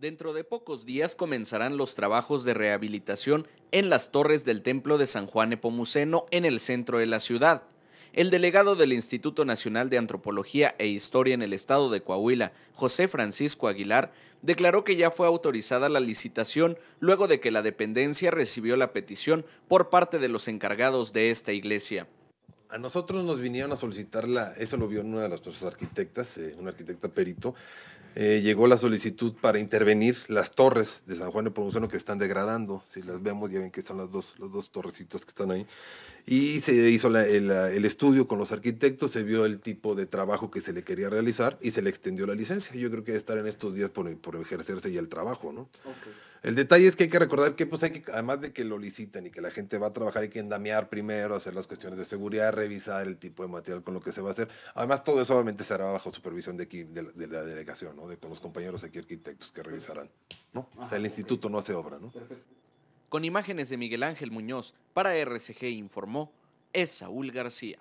Dentro de pocos días comenzarán los trabajos de rehabilitación en las torres del Templo de San Juan Epomuceno en el centro de la ciudad. El delegado del Instituto Nacional de Antropología e Historia en el estado de Coahuila, José Francisco Aguilar, declaró que ya fue autorizada la licitación luego de que la dependencia recibió la petición por parte de los encargados de esta iglesia. A nosotros nos vinieron a solicitarla, eso lo vio una de las nuestras arquitectas, eh, una arquitecta perito, eh, llegó la solicitud para intervenir las torres de San Juan de Ponceno que están degradando. Si las vemos, ya ven que están las dos, los dos torrecitas que están ahí. Y se hizo el, estudio con los arquitectos, se vio el tipo de trabajo que se le quería realizar y se le extendió la licencia. Yo creo que estar en estos días por, ejercerse ya el trabajo, ¿no? El detalle es que hay que recordar que, pues, hay que, además de que lo liciten y que la gente va a trabajar, hay que endamear primero, hacer las cuestiones de seguridad, revisar el tipo de material con lo que se va a hacer. Además, todo eso obviamente será bajo supervisión de de, la delegación, de con los compañeros aquí arquitectos que revisarán. ¿no? Ah, o sea, el instituto no hace obra, Con imágenes de Miguel Ángel Muñoz, para RCG informó, es Saúl García.